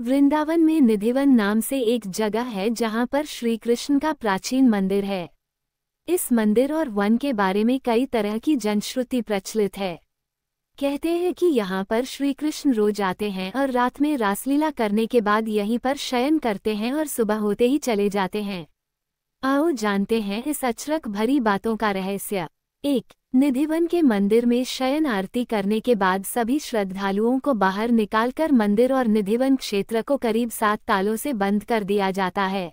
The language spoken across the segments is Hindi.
वृंदावन में निधिवन नाम से एक जगह है जहाँ पर श्रीकृष्ण का प्राचीन मंदिर है इस मंदिर और वन के बारे में कई तरह की जनश्रुति प्रचलित है कहते हैं कि यहाँ पर श्रीकृष्ण रोज आते हैं और रात में रासलीला करने के बाद यहीं पर शयन करते हैं और सुबह होते ही चले जाते हैं आओ जानते हैं इस अचरक भरी बातों का रहस्य एक निधिवन के मंदिर में शयन आरती करने के बाद सभी श्रद्धालुओं को बाहर निकालकर मंदिर और निधिवन क्षेत्र को करीब सात तालों से बंद कर दिया जाता है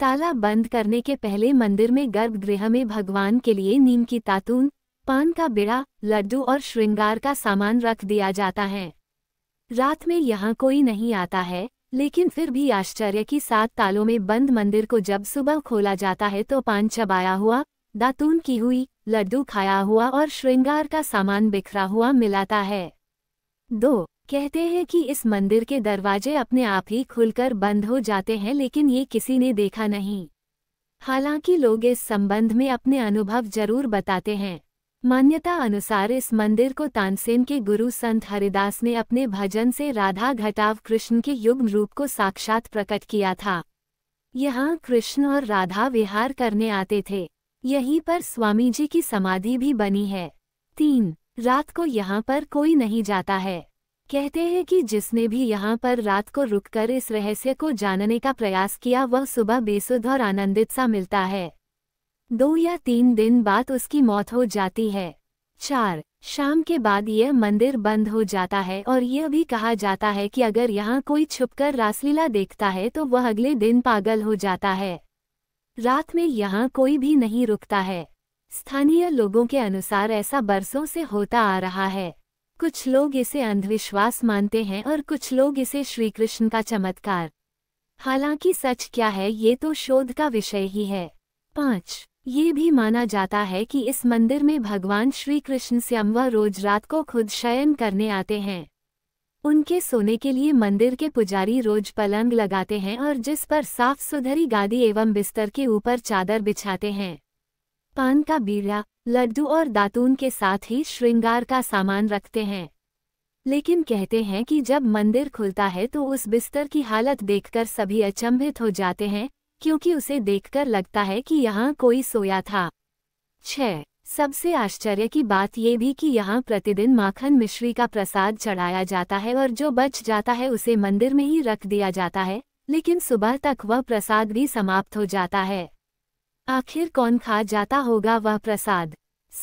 ताला बंद करने के पहले मंदिर में गर्भगृह में भगवान के लिए नीम की तातून पान का बिड़ा लड्डू और श्रृंगार का सामान रख दिया जाता है रात में यहाँ कोई नहीं आता है लेकिन फिर भी आश्चर्य की सात तालों में बंद मंदिर को जब सुबह खोला जाता है तो पान चबाया हुआ दातून की हुई लड्डू खाया हुआ और श्रृंगार का सामान बिखरा हुआ मिलाता है दो कहते हैं कि इस मंदिर के दरवाजे अपने आप ही खुलकर बंद हो जाते हैं लेकिन ये किसी ने देखा नहीं हालांकि लोग इस संबंध में अपने अनुभव जरूर बताते हैं मान्यता अनुसार इस मंदिर को तानसेन के गुरु संत हरिदास ने अपने भजन से राधा घटाव कृष्ण के युग्म रूप को साक्षात प्रकट किया था यहाँ कृष्ण और राधा विहार करने आते थे यहीं पर स्वामी जी की समाधि भी बनी है तीन रात को यहाँ पर कोई नहीं जाता है कहते हैं कि जिसने भी यहाँ पर रात को रुककर इस रहस्य को जानने का प्रयास किया वह सुबह बेसुध और आनंदित सा मिलता है दो या तीन दिन बाद उसकी मौत हो जाती है चार शाम के बाद यह मंदिर बंद हो जाता है और यह भी कहा जाता है कि अगर यहाँ कोई छुपकर रासलीला देखता है तो वह अगले दिन पागल हो जाता है रात में यहाँ कोई भी नहीं रुकता है स्थानीय लोगों के अनुसार ऐसा बरसों से होता आ रहा है कुछ लोग इसे अंधविश्वास मानते हैं और कुछ लोग इसे श्रीकृष्ण का चमत्कार हालांकि सच क्या है ये तो शोध का विषय ही है पाँच ये भी माना जाता है कि इस मंदिर में भगवान श्री कृष्ण श्यामवा रोज रात को खुद शयन करने आते हैं उनके सोने के लिए मंदिर के पुजारी रोज पलंग लगाते हैं और जिस पर साफ सुधरी गादी एवं बिस्तर के ऊपर चादर बिछाते हैं पान का बीड़ा लड्डू और दातून के साथ ही श्रृंगार का सामान रखते हैं लेकिन कहते हैं कि जब मंदिर खुलता है तो उस बिस्तर की हालत देखकर सभी अचंभित हो जाते हैं क्योंकि उसे देखकर लगता है कि यहाँ कोई सोया था छः सबसे आश्चर्य की बात ये भी कि यहाँ प्रतिदिन माखन मिश्री का प्रसाद चढ़ाया जाता है और जो बच जाता है उसे मंदिर में ही रख दिया जाता है लेकिन सुबह तक वह प्रसाद भी समाप्त हो जाता है आखिर कौन खा जाता होगा वह प्रसाद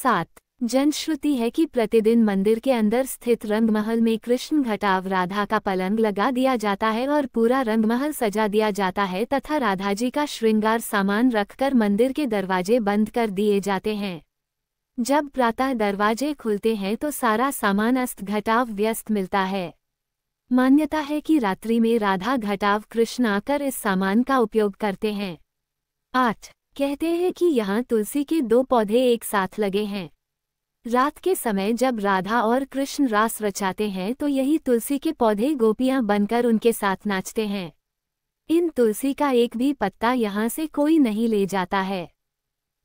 सात जनश्रुति है कि प्रतिदिन मंदिर के अंदर स्थित रंगमहल में कृष्ण घटाव राधा का पलंग लगा दिया जाता है और पूरा रंगमहल सजा दिया जाता है तथा राधा जी का श्रृंगार सामान रखकर मंदिर के दरवाजे बंद कर दिए जाते हैं जब प्रातः दरवाजे खुलते हैं तो सारा सामान अस्त घटाव व्यस्त मिलता है मान्यता है कि रात्रि में राधा घटाव कृष्ण आकर इस सामान का उपयोग करते हैं आठ कहते हैं कि यहाँ तुलसी के दो पौधे एक साथ लगे हैं रात के समय जब राधा और कृष्ण रास रचाते हैं तो यही तुलसी के पौधे गोपियां बनकर उनके साथ नाचते हैं इन तुलसी का एक भी पत्ता यहाँ से कोई नहीं ले जाता है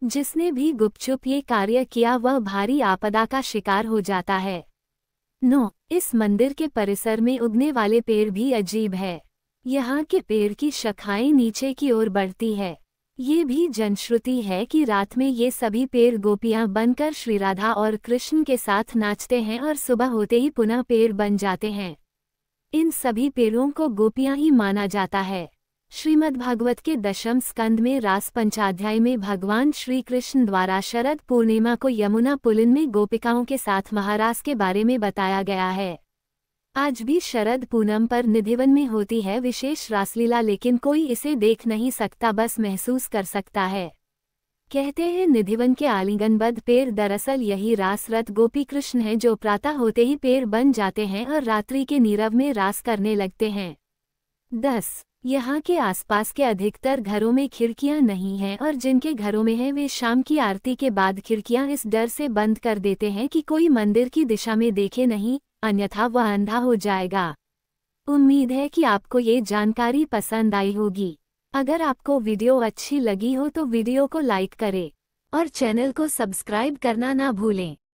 जिसने भी गुपचुप ये कार्य किया वह भारी आपदा का शिकार हो जाता है नो इस मंदिर के परिसर में उगने वाले पेड़ भी अजीब है यहाँ के पेड़ की शाखाएं नीचे की ओर बढ़ती है ये भी जनश्रुति है कि रात में ये सभी पेड़ गोपियाँ बनकर श्री राधा और कृष्ण के साथ नाचते हैं और सुबह होते ही पुनः पेड़ बन जाते हैं इन सभी पेड़ों को गोपियाँ ही माना जाता है श्रीमद् भागवत के दशम स्कंद में रास पंचाध्याय में भगवान श्री कृष्ण द्वारा शरद पूर्णिमा को यमुना पुलिन में गोपिकाओं के साथ महारास के बारे में बताया गया है आज भी शरद पूनम पर निधिवन में होती है विशेष रासलीला लेकिन कोई इसे देख नहीं सकता बस महसूस कर सकता है कहते हैं निधिवन के आलिंगनबद्ध पेड़ दरअसल यही रासरथ गोपी कृष्ण हैं जो प्रातः होते ही पेड़ बन जाते हैं और रात्रि के नीरव में रास करने लगते हैं दस यहाँ के आसपास के अधिकतर घरों में खिड़कियाँ नहीं हैं और जिनके घरों में हैं वे शाम की आरती के बाद खिड़कियाँ इस डर से बंद कर देते हैं कि कोई मंदिर की दिशा में देखे नहीं अन्यथा वह अंधा हो जाएगा उम्मीद है कि आपको ये जानकारी पसंद आई होगी अगर आपको वीडियो अच्छी लगी हो तो वीडियो को लाइक करें और चैनल को सब्सक्राइब करना ना भूलें